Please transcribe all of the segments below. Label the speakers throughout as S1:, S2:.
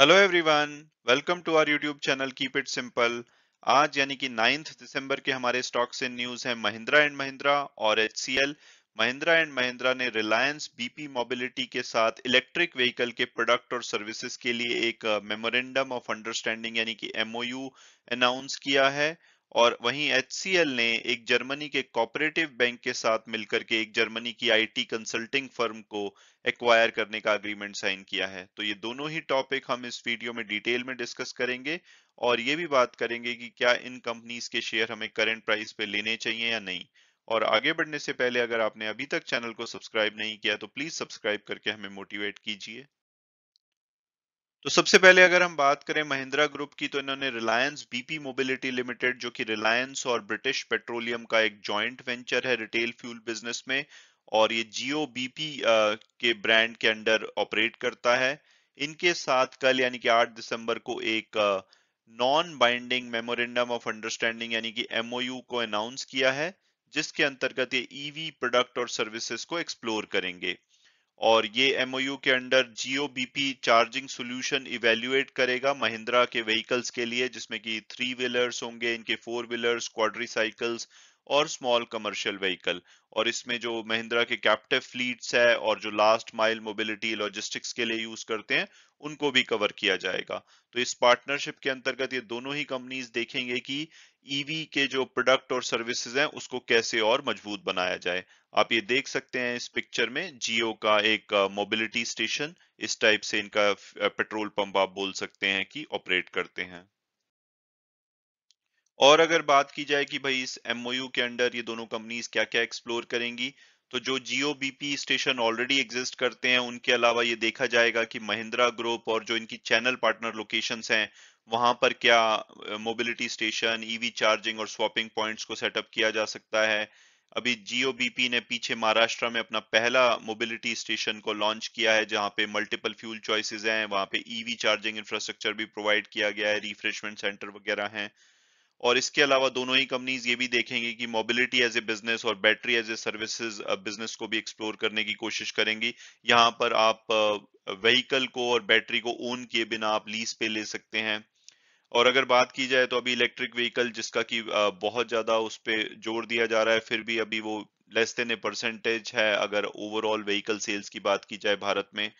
S1: hello everyone welcome to our YouTube channel keep it simple आज यानी कि 9th दिसंबर के हमारे स्टॉक से न्यूज है महिंद्रा एंड महिंद्रा और एच महिंद्रा एंड महिंद्रा ने रिलायंस बीपी मोबिलिटी के साथ इलेक्ट्रिक व्हीकल के प्रोडक्ट और सर्विसेज के लिए एक मेमोरेंडम ऑफ अंडरस्टैंडिंग यानी कि एमओयू अनाउंस किया है और वहीं एच ने एक जर्मनी के कॉपरेटिव बैंक के साथ मिलकर के एक जर्मनी की आईटी कंसल्टिंग फर्म को एक्वायर करने का अग्रीमेंट साइन किया है तो ये दोनों ही टॉपिक हम इस वीडियो में डिटेल में डिस्कस करेंगे और ये भी बात करेंगे कि क्या इन कंपनीज के शेयर हमें करंट प्राइस पे लेने चाहिए या नहीं और आगे बढ़ने से पहले अगर आपने अभी तक चैनल को सब्सक्राइब नहीं किया तो प्लीज सब्सक्राइब करके हमें मोटिवेट कीजिए तो सबसे पहले अगर हम बात करें महिंद्रा ग्रुप की तो इन्होंने रिलायंस बीपी मोबिलिटी लिमिटेड जो कि रिलायंस और ब्रिटिश पेट्रोलियम का एक जॉइंट वेंचर है रिटेल फ्यूल बिजनेस में और ये जियो बीपी के ब्रांड के अंडर ऑपरेट करता है इनके साथ कल यानी कि 8 दिसंबर को एक non binding memorandum of understanding यानी कि एमओयू को अनाउंस किया है जिसके अंतर्गत ये ईवी e प्रोडक्ट और सर्विसेज को एक्सप्लोर करेंगे और ये एमओयू के under Jio BP charging solution evaluate करेगा महिंद्रा के व्हीकल्स के लिए जिसमें कि थ्री व्हीलर्स होंगे इनके फोर व्हीलर्स क्वाड्री साइकिल्स और स्मॉल कमर्शियल व्हीकल और इसमें जो महिंद्रा के कैप्टिव फ्लीट्स है और जो लास्ट माइल मोबिलिटी लॉजिस्टिक्स के लिए यूज करते हैं उनको भी कवर किया जाएगा तो इस पार्टनरशिप के अंतर्गत ये दोनों ही कंपनीज देखेंगे कि ईवी e के जो प्रोडक्ट और सर्विसेज हैं उसको कैसे और मजबूत बनाया जाए आप ये देख सकते हैं इस पिक्चर में जियो का एक मोबिलिटी स्टेशन इस टाइप से इनका पेट्रोल पंप आप बोल सकते हैं कि ऑपरेट करते हैं और अगर बात की जाए कि भाई इस एमओयू के अंडर ये दोनों कंपनीज क्या क्या एक्सप्लोर करेंगी तो जो Jio BP station already exist करते हैं उनके अलावा ये देखा जाएगा कि महिंद्रा ग्रुप और जो इनकी चैनल पार्टनर लोकेशन हैं वहां पर क्या मोबिलिटी स्टेशन ईवी चार्जिंग और स्वॉपिंग पॉइंट्स को सेटअप किया जा सकता है अभी जियो बीपी ने पीछे महाराष्ट्र में अपना पहला मोबिलिटी स्टेशन को लॉन्च किया है जहां पे मल्टीपल फ्यूल चॉइसेस हैं वहां पे ईवी चार्जिंग इंफ्रास्ट्रक्चर भी प्रोवाइड किया गया है रिफ्रेशमेंट सेंटर वगैरह हैं और इसके अलावा दोनों ही कंपनीज ये भी देखेंगे कि मोबिलिटी एज ए बिजनेस और battery as a services business को भी एक्सप्लोर करने की कोशिश करेंगी यहाँ पर आप व्हीकल uh, को और बैटरी को ओन किए बिना आप लीज पे ले सकते हैं और अगर बात की जाए तो अभी इलेक्ट्रिक व्हीकल जिसका कि uh, बहुत ज्यादा उस पर जोर दिया जा रहा है फिर भी अभी वो लेस देन ए परसेंटेज है अगर ओवरऑल व्हीकल सेल्स की बात की जाए भारत में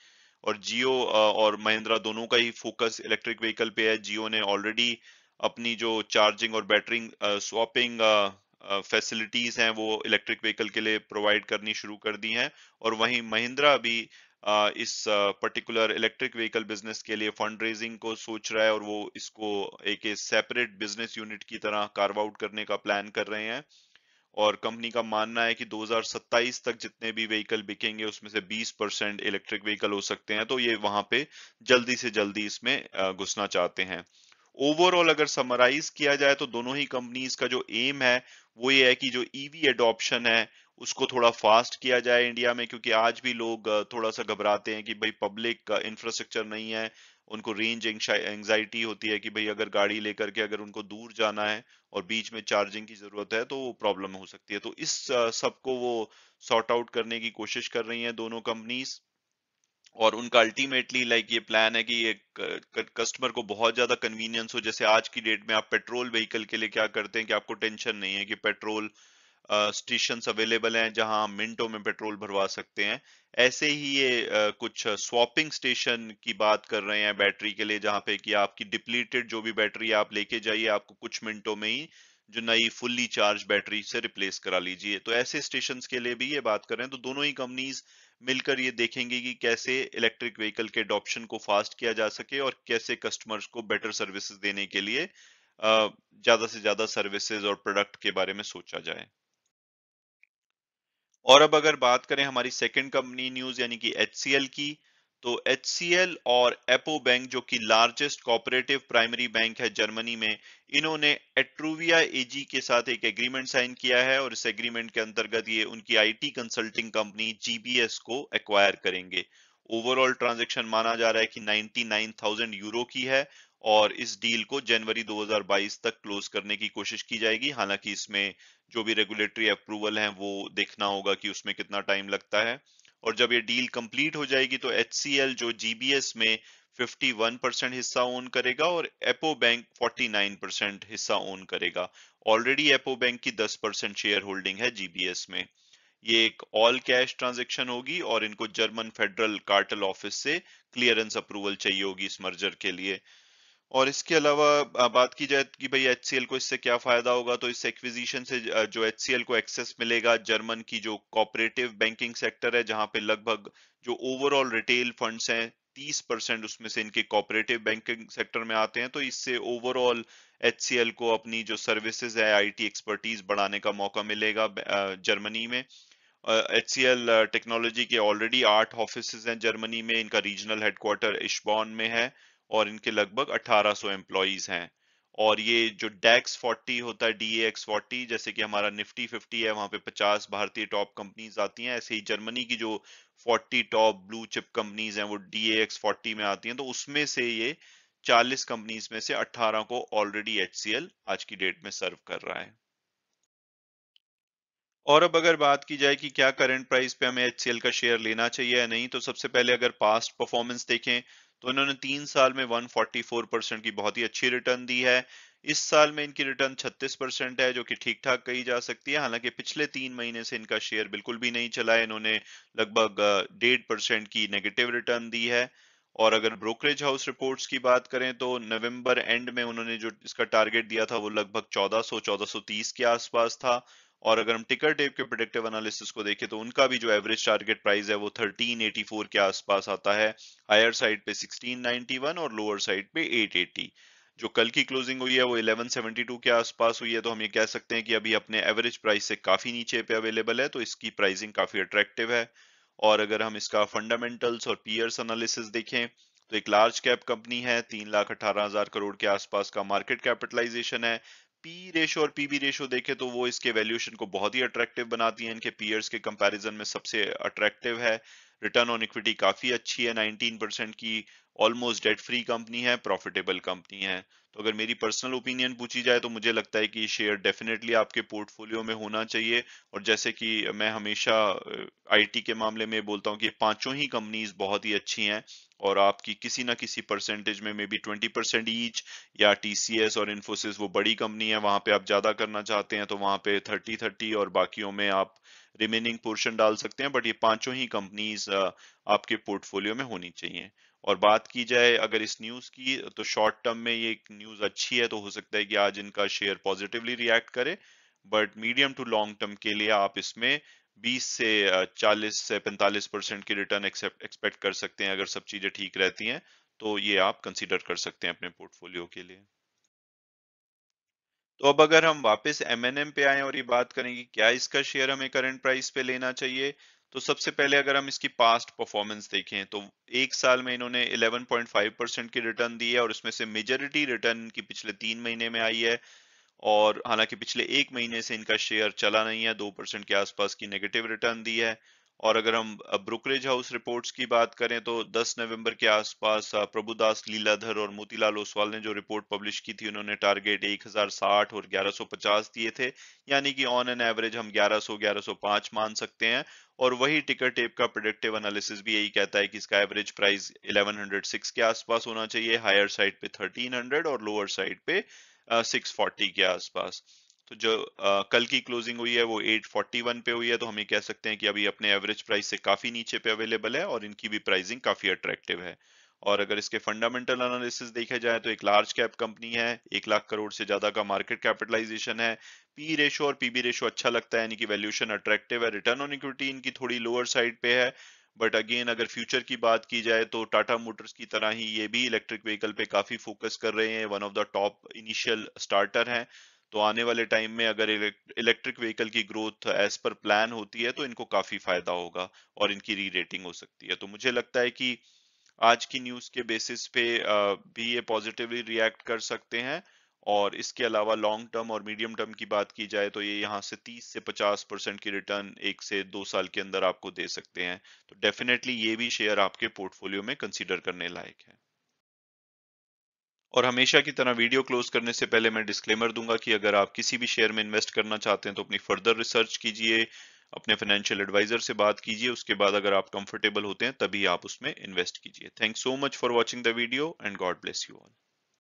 S1: और जियो uh, और महिंद्रा दोनों का ही फोकस इलेक्ट्रिक व्हीकल पे है जियो ने ऑलरेडी अपनी जो चार्जिंग और बैटरिंग स्वॉपिंग फैसिलिटीज़ हैं वो इलेक्ट्रिक व्हीकल के लिए प्रोवाइड करनी शुरू कर दी हैं और वहीं महिंद्रा भी इस पर्टिकुलर इलेक्ट्रिक व्हीकल बिजनेस के लिए फंड रेजिंग को सोच रहा है और वो इसको एक सेपरेट बिजनेस यूनिट की तरह कार्व आउट करने का प्लान कर रहे हैं और कंपनी का मानना है कि 2027 तक जितने भी व्हीकल बिकेंगे उसमें से 20 परसेंट इलेक्ट्रिक व्हीकल हो सकते हैं तो ये वहां पे जल्दी से जल्दी इसमें घुसना चाहते हैं ओवरऑल अगर समराइज किया जाए तो दोनों ही कंपनीज का जो एम है वो ये है कि जो ईवी e एडॉप्शन है उसको थोड़ा फास्ट किया जाए इंडिया में क्योंकि आज भी लोग थोड़ा सा घबराते हैं कि भाई पब्लिक इंफ्रास्ट्रक्चर नहीं है उनको रेंज एंग्जाइटी होती है कि भाई अगर गाड़ी लेकर के अगर उनको दूर जाना है और बीच में चार्जिंग की जरूरत है तो प्रॉब्लम हो सकती है तो इस सबको वो सॉर्ट आउट करने की कोशिश कर रही है दोनों कंपनीज और उनका अल्टीमेटली लाइक ये प्लान है कि ये कस्टमर को बहुत ज्यादा कन्वीनियंस हो जैसे आज की डेट में आप पेट्रोल व्हीकल के लिए क्या करते हैं कि आपको टेंशन नहीं है कि पेट्रोल स्टेशन अवेलेबल हैं जहां मिनटों में पेट्रोल भरवा सकते हैं ऐसे ही ये uh, कुछ स्वॉपिंग स्टेशन की बात कर रहे हैं बैटरी के लिए जहां पे कि आपकी डिप्लीटेड जो भी बैटरी आप लेके जाइए आपको कुछ मिनटों में ही जो नई फुल्ली चार्ज बैटरी से रिप्लेस करा लीजिए तो ऐसे स्टेशन के लिए भी ये बात कर रहे हैं तो दोनों ही कंपनीज मिलकर ये देखेंगे कि कैसे इलेक्ट्रिक व्हीकल के अडोप्शन को फास्ट किया जा सके और कैसे कस्टमर्स को बेटर सर्विसेज देने के लिए ज्यादा से ज्यादा सर्विसेज और प्रोडक्ट के बारे में सोचा जाए और अब अगर बात करें हमारी सेकेंड कंपनी न्यूज यानी कि एच की तो एच और एपो बैंक जो कि लार्जेस्ट कोऑपरेटिव प्राइमरी बैंक है जर्मनी में इन्होंने एट्रूविया एजी के साथ एक एग्रीमेंट साइन किया है और इस एग्रीमेंट के अंतर्गत ये उनकी आईटी कंसल्टिंग कंपनी जीबीएस को एक्वायर करेंगे ओवरऑल ट्रांजेक्शन माना जा रहा है कि 99,000 यूरो की है और इस डील को जनवरी 2022 तक क्लोज करने की कोशिश की जाएगी हालांकि इसमें जो भी रेगुलेटरी अप्रूवल है वो देखना होगा कि उसमें कितना टाइम लगता है और जब ये डील कंप्लीट हो जाएगी तो एच जो जीबीएस में 51 परसेंट हिस्सा ओन करेगा और एपो बैंक 49 परसेंट हिस्सा ओन करेगा ऑलरेडी एपो बैंक की 10 परसेंट शेयर होल्डिंग है जीबीएस में ये एक ऑल कैश ट्रांजेक्शन होगी और इनको जर्मन फेडरल कार्टल ऑफिस से क्लियरेंस अप्रूवल चाहिए होगी इस मर्जर के लिए और इसके अलावा बात की जाए कि भाई एच को इससे क्या फायदा होगा तो इस एक्विजीशन से जो एच को एक्सेस मिलेगा जर्मन की जो कॉपरेटिव बैंकिंग सेक्टर है जहां पे लगभग जो ओवरऑल रिटेल फंड्स हैं 30 परसेंट उसमें से इनके कॉपरेटिव बैंकिंग सेक्टर में आते हैं तो इससे ओवरऑल एच को अपनी जो सर्विसेज है आई एक्सपर्टीज बढ़ाने का मौका मिलेगा जर्मनी में एच टेक्नोलॉजी के ऑलरेडी आठ ऑफिस हैं जर्मनी में इनका रीजनल हेडक्वार्टर इशबॉन में है और इनके लगभग 1800 एम्प्लॉज हैं और ये जो डेक्स 40 होता है डी एक्स फोर्टी जैसे कि हमारा निफ्टी 50 है वहां पे 50 भारतीय टॉप कंपनीज आती हैं ऐसे ही जर्मनी की जो 40 टॉप ब्लू चिप कंपनीज हैं वो डी एक्स फोर्टी में आती हैं तो उसमें से ये 40 कंपनीज में से 18 को ऑलरेडी एच आज की डेट में सर्व कर रहा है और अब अगर बात की जाए कि क्या करंट प्राइस पे हमें एच का शेयर लेना चाहिए या नहीं तो सबसे पहले अगर पास्ट परफॉर्मेंस देखें तो इन्होंने तीन साल में 144 परसेंट की बहुत ही अच्छी रिटर्न दी है इस साल में इनकी रिटर्न 36 परसेंट है जो कि ठीक ठाक कही जा सकती है हालांकि पिछले तीन महीने से इनका शेयर बिल्कुल भी नहीं चला है इन्होंने लगभग डेढ़ परसेंट की नेगेटिव रिटर्न दी है और अगर ब्रोकरेज हाउस रिपोर्ट्स की बात करें तो नवंबर एंड में उन्होंने जो इसका टारगेट दिया था वो लगभग 1400 1430 के आसपास था और अगर हम टिकर टेप के प्रोडक्टिव एनालिसिस को देखें तो उनका भी जो एवरेज टारगेट प्राइस है वो 1384 के आसपास आता है हायर साइड पे 1691 और लोअर साइड पे 880 जो कल की क्लोजिंग हुई है वो 1172 के आसपास हुई है तो हम ये कह सकते हैं कि अभी अपने एवरेज प्राइस से काफी नीचे पे अवेलेबल है तो इसकी प्राइसिंग काफी अट्रैक्टिव है और अगर हम इसका फंडामेंटल्स और पीयर्स एनालिसिस देखें तो एक लार्ज कैप कंपनी है तीन लाख अठारह हजार करोड़ के आसपास का मार्केट कैपिटलाइजेशन है पी रेशो और पीबी रेशो देखे तो वो इसके वैल्यूएशन को बहुत ही अट्रैक्टिव बनाती है इनके पीयर्स के कंपैरिजन में सबसे अट्रैक्टिव है रिटर्न ऑन इक्विटी काफी अच्छी है 19 परसेंट की ऑलमोस्ट डेट फ्री कंपनी है प्रॉफिटेबल कंपनी है तो अगर मेरी पर्सनल ओपिनियन पूछी जाए तो मुझे लगता है कि शेयर डेफिनेटली आपके पोर्टफोलियो में होना चाहिए और जैसे कि मैं हमेशा आईटी के मामले में बोलता हूँ कि पांचों ही कंपनीज बहुत ही अच्छी हैं और आपकी किसी ना किसी परसेंटेज में may be twenty percent each या टीसीएस और इन्फोसिस वो बड़ी कंपनी है वहां पे आप ज्यादा करना चाहते हैं तो वहां पे थर्टी थर्टी और बाकियों में आप रिमेनिंग पोर्शन डाल सकते हैं बट ये पांचों ही कंपनीज आपके पोर्टफोलियो में होनी चाहिए और बात की जाए अगर इस न्यूज की तो शॉर्ट टर्म में ये न्यूज अच्छी है तो हो सकता है कि आज इनका शेयर पॉजिटिवली रिएक्ट करे but medium to long term के लिए आप इसमें 20 से 40 से 45 परसेंट की रिटर्न एक्सपेक्ट कर सकते हैं अगर सब चीजें ठीक रहती हैं तो ये आप कंसिडर कर सकते हैं अपने पोर्टफोलियो के लिए तो अब अगर हम वापस एम पे आए और ये बात करेंगे क्या इसका शेयर हमें करंट प्राइस पे लेना चाहिए तो सबसे पहले अगर हम इसकी पास्ट परफॉर्मेंस देखें तो एक साल में इन्होंने 11.5 परसेंट की रिटर्न दी है और उसमें से मेजोरिटी रिटर्न की पिछले तीन महीने में आई है और हालांकि पिछले एक महीने से इनका शेयर चला नहीं है दो परसेंट के आसपास की नेगेटिव रिटर्न दी है और अगर हम ब्रोकरेज हाउस रिपोर्ट्स की बात करें तो 10 नवंबर के आसपास प्रभुदास लीलाधर और मोतीलाल ओसवाल ने जो रिपोर्ट पब्लिश की थी उन्होंने टारगेट 1060 और 1150 दिए थे यानी कि ऑन एन एवरेज हम 1100 1105 मान सकते हैं और वही टिकट टेप का प्रोडक्टिव एनालिसिस भी यही कहता है कि इसका एवरेज प्राइस इलेवन के आसपास होना चाहिए हायर साइड पे थर्टीन और लोअर साइड पे 640 के आसपास तो जो आ, कल की क्लोजिंग हुई है वो 841 पे हुई है तो हम ये कह सकते हैं कि अभी अपने एवरेज प्राइस से काफी नीचे पे अवेलेबल है और इनकी भी प्राइसिंग काफी अट्रैक्टिव है और अगर इसके फंडामेंटल एनालिसिस देखा जाए तो एक लार्ज कैप कंपनी है एक लाख करोड़ से ज्यादा का मार्केट कैपिटलाइजेशन है पी रेशो और पीबी रेशो अच्छा लगता है यानी कि वैल्यूएशन अट्रैक्टिव है रिटर्न ऑन इक्विटी इनकी थोड़ी लोअर साइड पे है बट अगेन अगर फ्यूचर की बात की जाए तो टाटा मोटर्स की तरह ही ये भी इलेक्ट्रिक व्हीकल पे काफी फोकस कर रहे हैं one of the top initial starter हैं तो आने वाले टाइम में अगर इलेक्ट्रिक व्हीकल की ग्रोथ एज पर प्लान होती है तो इनको काफी फायदा होगा और इनकी री रेटिंग हो सकती है तो मुझे लगता है कि आज की न्यूज के बेसिस पे भी ये पॉजिटिवली रिएक्ट कर सकते हैं और इसके अलावा लॉन्ग टर्म और मीडियम टर्म की बात की जाए तो ये यहाँ से 30 से 50 परसेंट की रिटर्न एक से दो साल के अंदर आपको दे सकते हैं तो डेफिनेटली ये भी शेयर आपके पोर्टफोलियो में कंसिडर करने लायक है और हमेशा की तरह वीडियो क्लोज करने से पहले मैं डिस्क्लेमर दूंगा कि अगर आप किसी भी शेयर में इन्वेस्ट करना चाहते हैं तो अपनी फर्दर रिसर्च कीजिए अपने फाइनेंशियल एडवाइजर से बात कीजिए उसके बाद अगर आप कंफर्टेबल होते हैं तभी आप उसमें इन्वेस्ट कीजिए thank so much for watching the video and God bless you all